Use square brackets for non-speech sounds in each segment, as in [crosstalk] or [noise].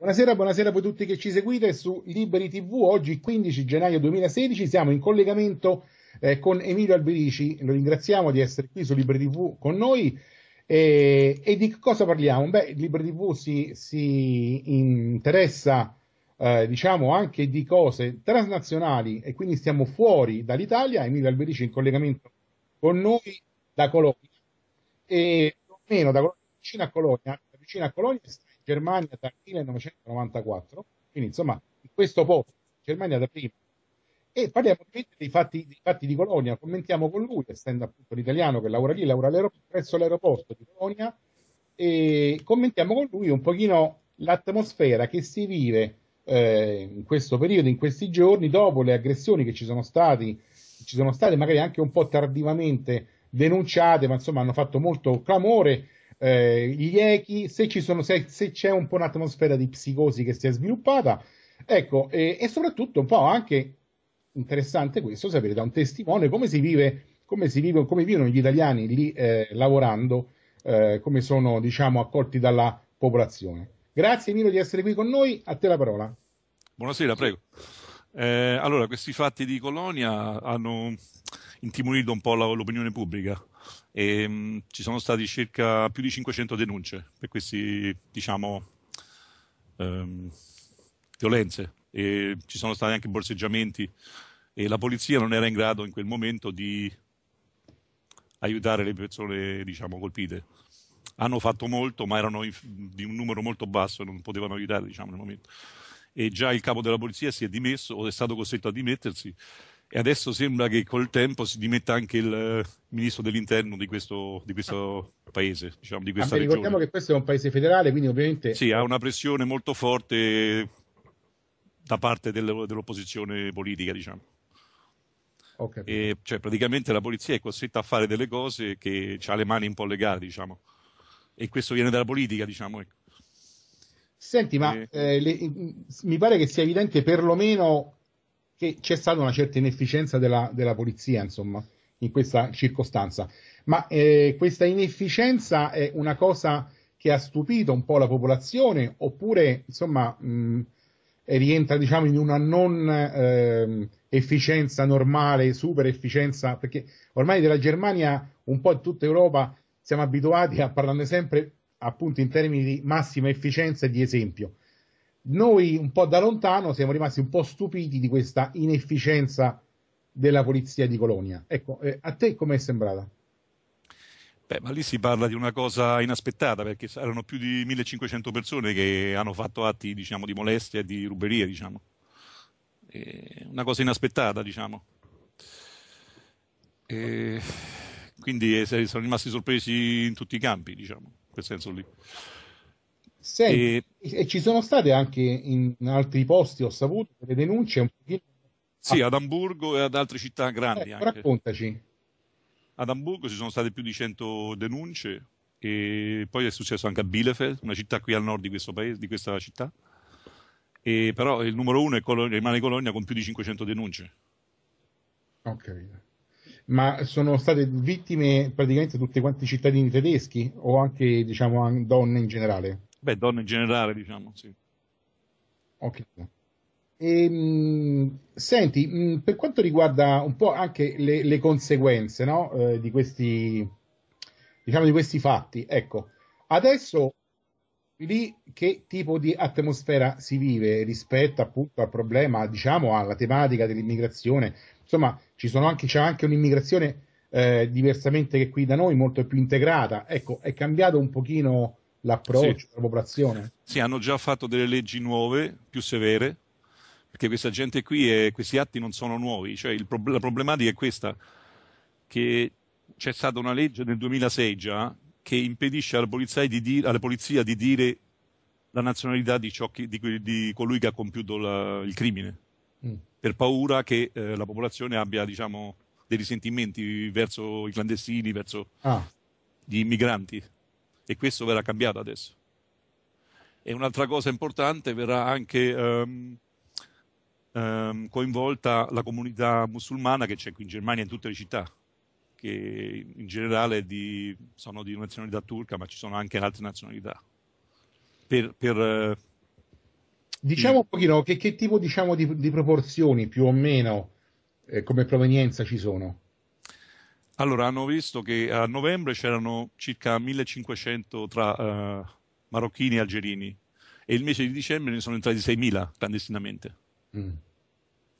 Buonasera, buonasera a voi tutti che ci seguite su Liberi TV. Oggi 15 gennaio 2016 siamo in collegamento eh, con Emilio Alberici, lo ringraziamo di essere qui su Liberi TV con noi. E, eh, e di cosa parliamo? Beh, Liberi TV si, si interessa eh, diciamo anche di cose transnazionali e quindi stiamo fuori dall'Italia. Emilio Alberici in collegamento con noi da Colonia e più o meno da Colonia, vicino a Colonia, vicino a Colonia Germania dal 1994, quindi insomma in questo posto, Germania da prima. E parliamo dei fatti, dei fatti di Colonia, commentiamo con lui, essendo appunto l'italiano che lavora lì, lavora presso l'aeroporto di Colonia, e commentiamo con lui un pochino l'atmosfera che si vive eh, in questo periodo, in questi giorni, dopo le aggressioni che ci sono, stati, ci sono state magari anche un po' tardivamente denunciate, ma insomma hanno fatto molto clamore eh, gli echi, se, sono, se, se, c'è un po' un'atmosfera di psicosi che si è sviluppata, ecco, e, e soprattutto un po' anche interessante questo sapere da un testimone come si vive come, si vive, come vivono gli italiani lì eh, lavorando, eh, come sono diciamo, accolti dalla popolazione. Grazie Emilio di essere qui con noi, a te la parola. Buonasera, prego. Eh, allora, questi fatti di Colonia hanno intimorito un po' la, l'opinione pubblica e ehm, mh, ci sono stati circa più di 500 denunce per queste diciamo, ehm, violenze e ci sono stati anche borseggiamenti e la polizia non era in grado in quel momento di aiutare le persone diciamo, colpite. Hanno fatto molto, ma erano di un numero molto basso e non potevano aiutare diciamo, nel momento. E già il capo della polizia si è dimesso o è stato costretto a dimettersi e adesso sembra che col tempo si dimetta anche il eh, ministro dell'interno di questo, di questo paese, diciamo, di questa ah, regione. Ricordiamo che questo è un paese federale, quindi ovviamente... Sì, ha una pressione molto forte da parte dell'opposizione politica, diciamo. E, cioè, praticamente la polizia è costretta a fare delle cose che ha le mani un po' legate, diciamo. E questo viene dalla politica, diciamo. Ecco. Senti, ma eh, le, mi pare che sia evidente perlomeno che c'è stata una certa inefficienza della, della polizia, insomma, in questa circostanza. Ma eh, questa inefficienza è una cosa che ha stupito un po' la popolazione, oppure, insomma, mh, rientra, diciamo, in una non eh, efficienza normale, super efficienza, perché ormai della Germania, un po' in tutta Europa, siamo abituati a parlarne sempre appunto in termini di massima efficienza e di esempio. Noi un po' da lontano siamo rimasti un po' stupiti di questa inefficienza della polizia di Colonia. Ecco, eh, a te come è sembrata? Beh, ma lì si parla di una cosa inaspettata perché erano più di 1500 persone che hanno fatto atti diciamo, di molestia e di ruberia. Diciamo. E una cosa inaspettata, diciamo. E quindi eh, sono rimasti sorpresi in tutti i campi, diciamo, in quel senso lì. Senti, e... e... ci sono state anche in altri posti, ho saputo, delle denunce un pochino... Sì, ad Amburgo e ad altre città grandi. Eh, raccontaci. Ad Amburgo ci sono state più di 100 denunce e poi è successo anche a Bielefeld, una città qui al nord di, questo paese, di questa città. E però il numero uno Colonia, rimane Colonia con più di 500 denunce. Ok. Ma sono state vittime praticamente tutti quanti cittadini tedeschi o anche diciamo, donne in generale? Beh, donne in generale, diciamo, sì. Ok. E, ehm, senti, mm, per quanto riguarda un po' anche le, le conseguenze no? eh, di, questi, diciamo, di questi fatti, ecco, adesso lì che tipo di atmosfera si vive rispetto appunto al problema, diciamo, alla tematica dell'immigrazione? Insomma, anche, c'è anche un'immigrazione eh, diversamente che qui da noi, molto più integrata. Ecco, è cambiato un pochino l'approccio, sì. la popolazione. Sì, hanno già fatto delle leggi nuove, più severe, perché questa gente qui e questi atti non sono nuovi. Cioè pro- la problematica è questa, che c'è stata una legge nel 2006 già che impedisce alla polizia di, di- alla polizia di dire la nazionalità di, che, di, di colui che ha compiuto la, il crimine, mm. per paura che eh, la popolazione abbia diciamo, dei risentimenti verso i clandestini, verso ah. gli immigranti e questo verrà cambiato adesso. E un'altra cosa importante verrà anche um, um, coinvolta la comunità musulmana che c'è qui in Germania in tutte le città, che in generale di, sono di nazionalità turca, ma ci sono anche altre nazionalità. Per, per, eh, diciamo un pochino che, che tipo diciamo, di, di, proporzioni più o meno eh, come provenienza ci sono? Allora, hanno visto che a novembre c'erano circa 1500 tra uh, marocchini e algerini e il mese di dicembre ne sono entrati 6.000 clandestinamente. Mm.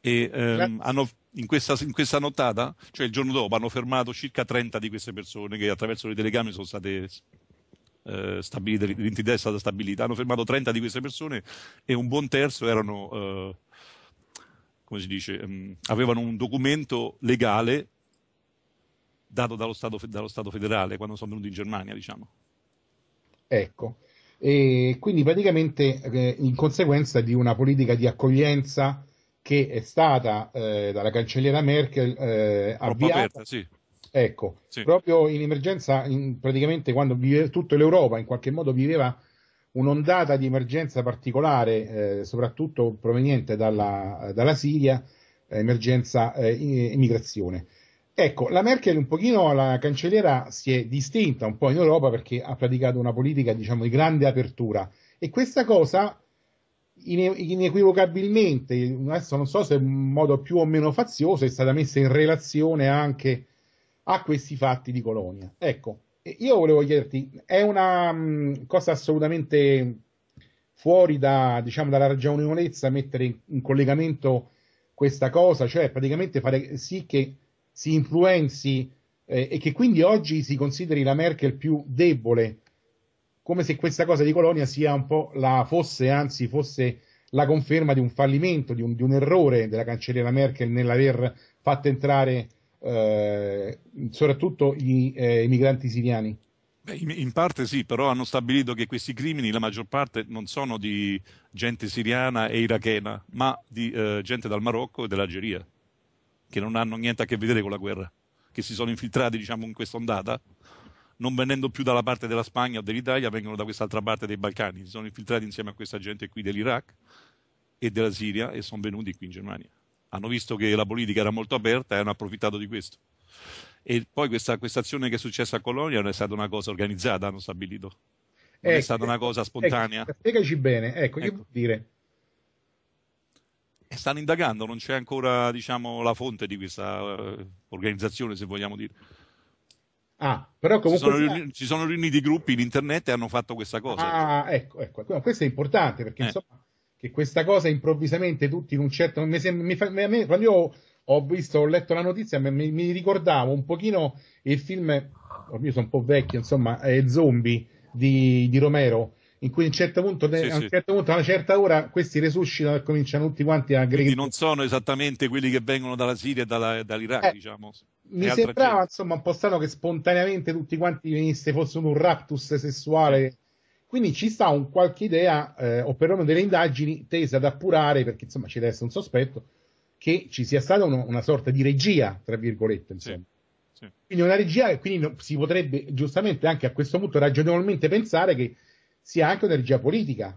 E um, hanno, in, questa, in, questa, nottata, cioè il giorno dopo, hanno fermato circa 30 di queste persone che attraverso le telecamere sono state eh, stabilite, l'identità è stata stabilita. Hanno fermato 30 di queste persone e un buon terzo erano, eh, come si dice, um, avevano un documento legale dato dallo Stato, dallo Stato federale quando sono venuto in Germania, diciamo. Ecco, e quindi praticamente eh, in conseguenza di una politica di accoglienza che è stata eh, dalla cancelliera Merkel eh, avviata. Aperta, sì. Ecco, sì. proprio in emergenza, in, praticamente quando vive, tutta l'Europa in qualche modo viveva un'ondata di emergenza particolare, eh, soprattutto proveniente dalla, dalla Siria, emergenza eh, immigrazione. Ecco, la Merkel un pochino, la cancelliera, si è distinta un po' in Europa perché ha praticato una politica, diciamo, di grande apertura. E questa cosa, inequivocabilmente, adesso non so se in modo più o meno fazioso, è stata messa in relazione anche a questi fatti di Colonia. Ecco, io volevo chiederti, è una cosa assolutamente fuori da, diciamo, dalla ragionevolezza mettere in collegamento questa cosa, cioè praticamente fare sì che si influenzi eh, e che quindi oggi si consideri la Merkel più debole, come se questa cosa di Colonia sia un po' la fosse, anzi fosse la conferma di un fallimento, di un, di un errore della cancelliera Merkel nell'aver fatto entrare eh, soprattutto gli, eh, i migranti siriani. in parte sì, però hanno stabilito che questi crimini, la maggior parte, non sono di gente siriana e irachena, ma di eh, gente dal Marocco e dell'Algeria che non hanno niente a che vedere con la guerra, che si sono infiltrati diciamo, in questa ondata, non venendo più dalla parte della Spagna o dell'Italia, vengono da quest'altra parte dei Balcani, si sono infiltrati insieme a questa gente qui dell'Iraq e della Siria e sono venuti qui in Germania. Hanno visto che la politica era molto aperta e hanno approfittato di questo. E poi questa, questa azione che è successa a Colonia non è stata una cosa organizzata, hanno stabilito. Non ecco, è stata una cosa ecco, spontanea. Ecco, spiegaci bene, ecco, ecco. che vuol dire? stanno indagando, non c'è ancora diciamo, la fonte di questa uh, organizzazione, se vogliamo dire. Ah, però comunque... Si sono, riuni- si sono, riuniti gruppi in internet e hanno fatto questa cosa. Ah, ecco, ecco. ecco. Questo è importante perché eh. insomma, che questa cosa improvvisamente tutti in un certo... Mi sem- mi fa- mi, me, quando io ho visto, ho letto la notizia, mi, mi ricordavo un pochino il film, ormai sono un po' vecchio, insomma, eh, Zombie di, di Romero in cui a un certo punto, sì, a, un certo punto a una certa ora, questi resuscitano e cominciano tutti quanti a aggredire. Quindi non sono esattamente quelli che vengono dalla Siria e dalla, dall'Iraq, eh, diciamo. Mi sembrava gente. insomma un po' strano che spontaneamente tutti quanti venisse, fosse un raptus sessuale. Quindi ci sta un qualche idea, eh, o perlomeno delle indagini tese ad appurare, perché insomma ci deve essere un sospetto, che ci sia stata uno, una sorta di regia, tra virgolette, insomma. Sì, quindi una regia, quindi si potrebbe giustamente anche a questo punto ragionevolmente pensare che sia anche un'energia politica.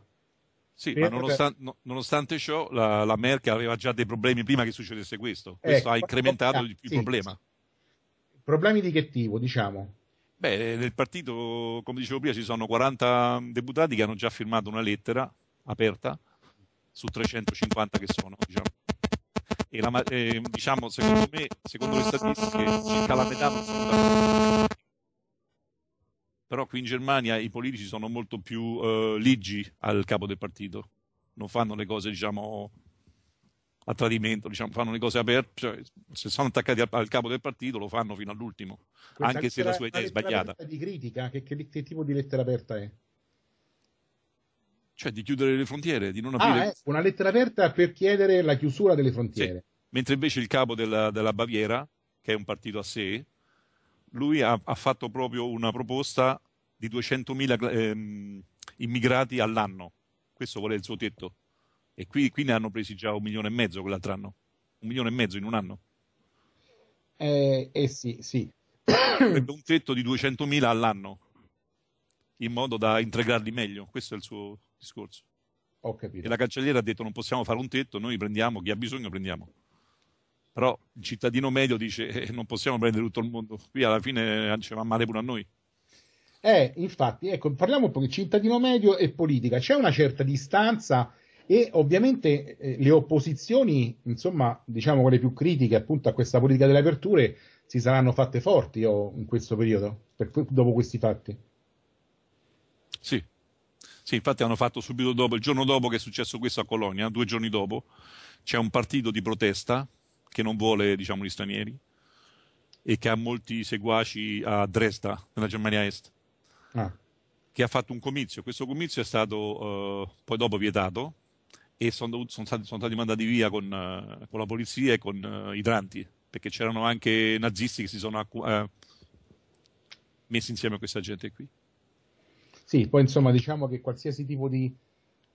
Sì, ma nonostan- no, nonostante ciò la, la, Merkel aveva già dei problemi prima che succedesse questo, questo ecco, ha incrementato il, il sì, problema. Sì. Problemi di che tipo, diciamo? Beh, nel partito, come dicevo prima, ci sono 40 deputati che hanno già firmato una lettera aperta su 350 che sono, diciamo. E la, eh, diciamo, secondo me, secondo le statistiche, circa la metà non sono d'accordo però qui in Germania i politici sono molto più eh, liggi al capo del partito, non fanno le cose diciamo, a tradimento, diciamo, fanno le cose aperte, cioè, se sono attaccati al, al, capo del partito lo fanno fino all'ultimo, Questa anche lettera, se la sua idea è sbagliata. Di critica, che, che, che, tipo di lettera aperta è? Cioè di chiudere le frontiere, di non ah, aprire... Ah, eh, una lettera aperta per chiedere la chiusura delle frontiere. Sì. Mentre invece il capo della, della Baviera, che è un partito a sé, lui ha, ha fatto proprio una proposta di 200.000 ehm, immigrati all'anno. Questo vuole il suo tetto. E qui, qui, ne hanno presi già un milione e mezzo quell'altro anno. Un milione e mezzo in un anno. Eh, eh sì, sì. Avrebbe un tetto di 200.000 all'anno, in modo da integrarli meglio. Questo è il suo discorso. Ho capito. E la cancelliera ha detto non possiamo fare un tetto, noi prendiamo, chi ha bisogno prendiamo però il cittadino medio dice eh, non possiamo prendere tutto il mondo, qui alla fine eh, ci va male pure a noi. Eh, infatti, ecco, parliamo un po' di cittadino medio e politica, c'è una certa distanza e ovviamente eh, le opposizioni, insomma, diciamo quelle più critiche appunto a questa politica delle aperture, si saranno fatte forti io, oh, in questo periodo, per, dopo questi fatti. Sì. sì, infatti hanno fatto subito dopo, il giorno dopo che è successo questo a Colonia, due giorni dopo, c'è un partito di protesta che non vuole diciamo, gli stranieri e che ha molti seguaci a Dresda, nella Germania Est, ah. che ha fatto un comizio. Questo comizio è stato uh, poi dopo vietato e sono, sono, stati, sono stati, mandati via con, uh, con, la polizia e con uh, dranti perché c'erano anche nazisti che si sono uh, messi insieme a questa gente qui. Sì, poi insomma diciamo che qualsiasi tipo di,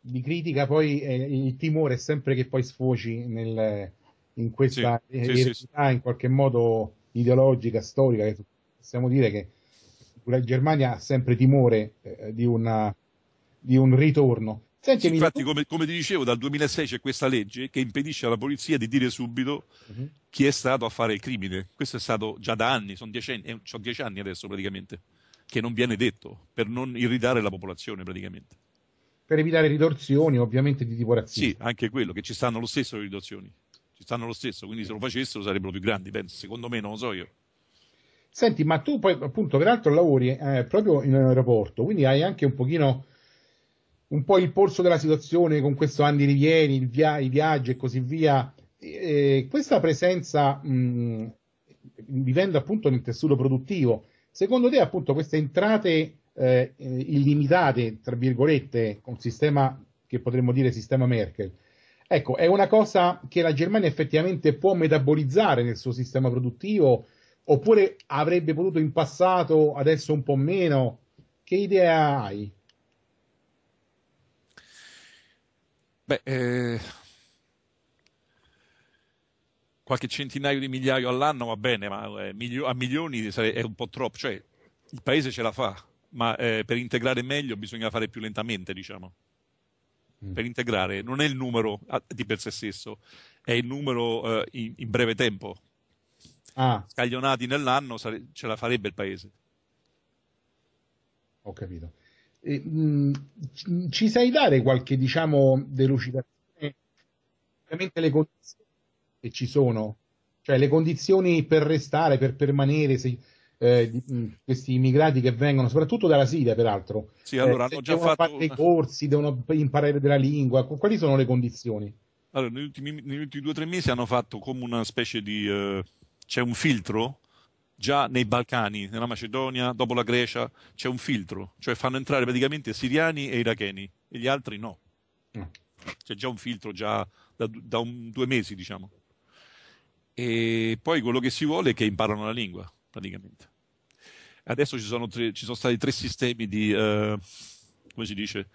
di critica, poi eh, il timore è sempre che poi sfoci nel in questa sì, eredità sì, sì. in qualche modo ideologica, storica, che possiamo dire che la Germania ha sempre timore eh, di, una, di, un ritorno. Senti, infatti, come, come, ti dicevo, dal 2006 c'è questa legge che impedisce alla polizia di dire subito uh-huh. chi è stato a fare il crimine. Questo è stato già da anni, sono dieci anni, eh, sono dieci anni adesso praticamente, che non viene detto per non irritare la popolazione praticamente per evitare ritorsioni ovviamente di tipo razzista. Sì, anche quello, che ci stanno lo stesso le ritorsioni ci stanno lo stesso, quindi se lo facessero sarebbero più grandi, penso, secondo me, non lo so io. Senti, ma tu poi appunto peraltro lavori eh, proprio in un aeroporto, quindi hai anche un pochino un po' il polso della situazione con questo anni rivieni, via, i viaggi e così via. E eh, questa presenza, mh, vivendo appunto nel tessuto produttivo, secondo te appunto queste entrate eh, eh illimitate, tra virgolette, con sistema che potremmo dire sistema Merkel, Ecco, è una cosa che la Germania effettivamente può metabolizzare nel suo sistema produttivo, oppure avrebbe potuto in passato, adesso un po' meno. Che idea hai? Beh, eh, qualche centinaio di migliaio all'anno va bene, ma eh, milio- a milioni è un po' troppo. Cioè, il paese ce la fa, ma eh, per integrare meglio bisogna fare più lentamente, diciamo. Mm. per integrare, non è il numero ah, di per sé stesso, è il numero eh, in, in, breve tempo. Ah. Scaglionati nell'anno sare- ce la farebbe il paese. Ho capito. E, mh, mm, ci sai dare qualche diciamo delucidazione? Ovviamente le condizioni che ci sono, cioè le condizioni per restare, per permanere, se eh, di, mh, mm, questi immigrati che vengono, soprattutto dalla Siria, peraltro. Sì, allora eh, hanno già fatto... fare dei corsi, devono imparare della lingua. Quali sono le condizioni? Allora, negli ultimi, negli ultimi due o tre mesi hanno fatto come una specie di... Eh, c'è un filtro già nei Balcani, nella Macedonia, dopo la Grecia, c'è un filtro. Cioè fanno entrare praticamente siriani e iracheni e gli altri no. Mm. C'è già un filtro già da, da un, due mesi, diciamo. E poi quello che si vuole è che imparano la lingua praticamente. Adesso ci sono, tre, ci sono stati tre sistemi di, eh, come si dice,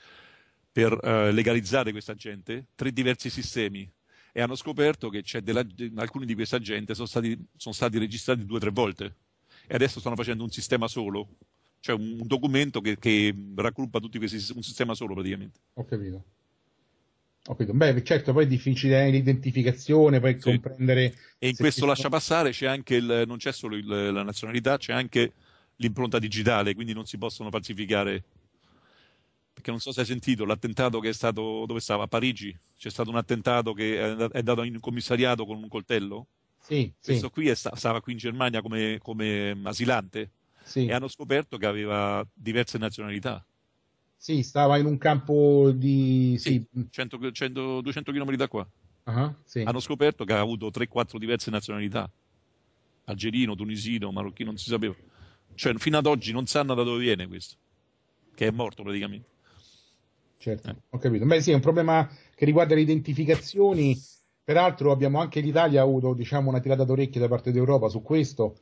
per eh, legalizzare questa gente, tre diversi sistemi, e hanno scoperto che della, alcuni di questa gente sono stati, sono stati registrati due o tre volte, e adesso stanno facendo un sistema solo, cioè un, un documento che, che raggruppa tutti questi, un sistema solo praticamente. Ho capito. Ho capito. Beh, certo, poi è difficile eh, l'identificazione, poi sì. comprendere. E in questo lascia passare c'è anche il, non c'è solo il, la nazionalità, c'è anche l'impronta digitale, quindi non si possono falsificare. Perché non so se hai sentito l'attentato che è stato dove stava? A Parigi c'è stato un attentato che è, andato in commissariato con un coltello. Sì, questo sì. qui sta, stava qui in Germania come, come mm, asilante sì. e hanno scoperto che aveva diverse nazionalità. Sì, stava in un campo di... Sì, sì. 100, 100, 200 km da qua. Uh-huh, sì. Hanno scoperto che ha avuto 3-4 diverse nazionalità. Algerino, tunisino, marocchino, non si sapeva. Cioè, fino ad oggi non sanno da dove viene questo. Che è morto praticamente. Certo, eh. ho capito. Beh sì, è un problema che riguarda le identificazioni. Peraltro abbiamo anche l'Italia avuto diciamo, una tirata d'orecchie da parte d'Europa su questo.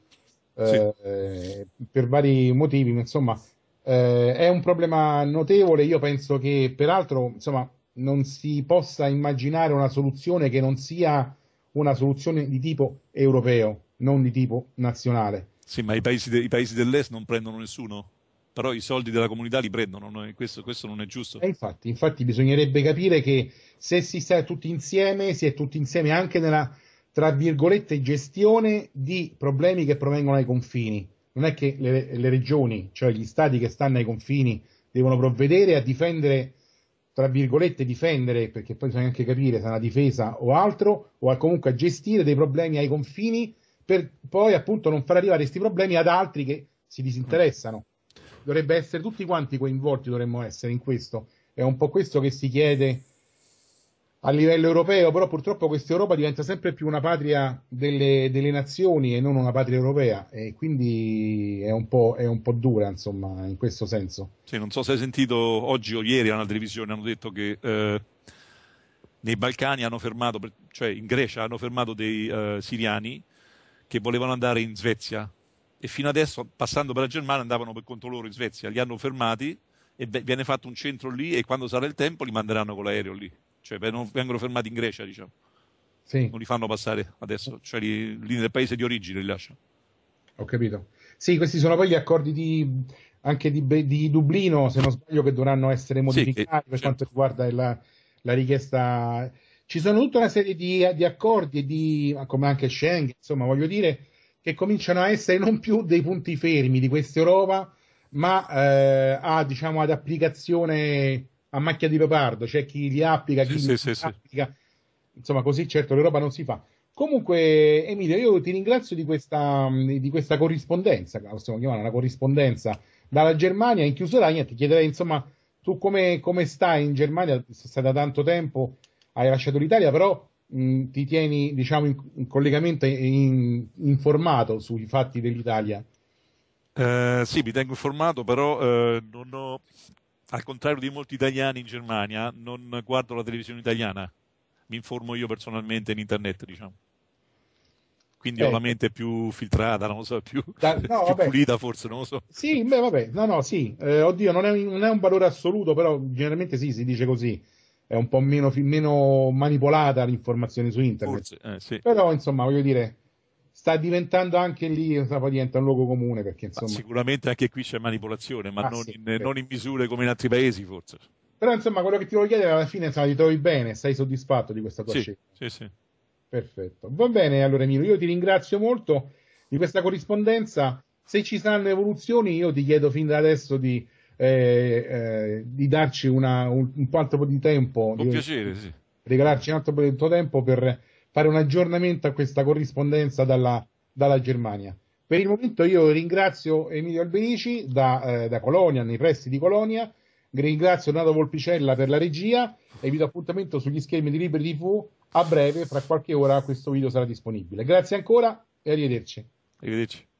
Sì. Eh, per vari motivi, ma insomma eh, è un problema notevole, io penso che peraltro insomma, non si possa immaginare una soluzione che non sia una soluzione di tipo europeo, non di tipo nazionale. Sì, ma i paesi, de- i paesi dell'est non prendono nessuno? Però i soldi della comunità li prendono, no? questo, questo, non è giusto. Eh, infatti, infatti, bisognerebbe capire che se si sta tutti insieme, si è tutti insieme anche nella, tra virgolette, gestione di problemi che provengono ai confini non è che le, le, regioni, cioè gli stati che stanno ai confini, devono provvedere a difendere, tra virgolette, difendere, perché poi bisogna anche capire se è una difesa o altro, o comunque a gestire dei problemi ai confini per poi appunto non far arrivare questi problemi ad altri che si disinteressano. Dovrebbe essere tutti quanti coinvolti, dovremmo essere in questo. È un po' questo che si chiede a livello europeo, però purtroppo questa Europa diventa sempre più una patria delle, delle nazioni e non una patria europea e quindi è un, è un po', dura insomma in questo senso. Sì, non so se hai sentito oggi o ieri alla televisione hanno detto che eh, nei Balcani hanno fermato, cioè in Grecia hanno fermato dei eh, siriani che volevano andare in Svezia e fino adesso passando per la Germania andavano per conto loro in Svezia, li hanno fermati e viene fatto un centro lì e quando sarà il tempo li manderanno con l'aereo lì cioè vengono fermati in Grecia, diciamo. Sì. Non li fanno passare adesso, cioè li, li nel paese di origine li lasciano. Ho capito. Sì, questi sono poi gli accordi di, anche di, di, Dublino, se non sbaglio, che dovranno essere modificati sì, per certo. quanto riguarda la, la, richiesta. Ci sono tutta una serie di, di accordi, di, come anche Schengen, insomma, voglio dire, che cominciano a essere non più dei punti fermi di questa Europa, ma eh, a, diciamo, ad applicazione a macchia di leopardo, c'è chi li applica, chi sì, li, sì, applica. Sì. Insomma, così certo l'Europa non si fa. Comunque, Emilio, io ti ringrazio di questa, mm, di questa corrispondenza, possiamo chiamare una corrispondenza dalla Germania. In chiusura, niente, ti chiederei insomma tu come, come stai in Germania? Stai da tanto tempo, hai lasciato l'Italia, però mh, mm, ti tieni diciamo, in, in collegamento, in, informato sui fatti dell'Italia. Eh, sì, mi tengo informato, però eh, non ho al contrario di molti italiani in Germania, non guardo la televisione italiana, mi informo io personalmente in internet, diciamo. Quindi eh. ho la mente più filtrata, non lo so, più, da, [laughs] no, più pulita forse, non lo so. Sì, beh, vabbè, no, no, sì. Eh, oddio, non è, non è, un valore assoluto, però generalmente sì, si dice così. È un po' meno, meno manipolata l'informazione su internet. Forse, eh, sì. Però, insomma, voglio dire, sta diventando anche lì diventa un luogo comune perché insomma... sicuramente anche qui c'è manipolazione ma ah, non, sì, in, non, in, misure come in altri paesi forse però insomma quello che ti voglio chiedere alla fine insomma, ti trovi bene sei soddisfatto di questa tua sì, scelta sì sì perfetto va bene allora Emilio io ti ringrazio molto di questa corrispondenza se ci saranno evoluzioni io ti chiedo fin da adesso di, eh, eh, di darci una, un, un, altro po' di tempo con di, piacere sì regalarci un altro po' di tuo tempo per fare un aggiornamento a questa corrispondenza dalla, dalla Germania. Per il momento io ringrazio Emilio Albenici da, eh, da Colonia, nei pressi di Colonia, ringrazio Nato Volpicella per la regia e vi do appuntamento sugli schermi di Libri TV a breve, fra qualche ora questo video sarà disponibile. Grazie ancora e arrivederci. Arrivederci.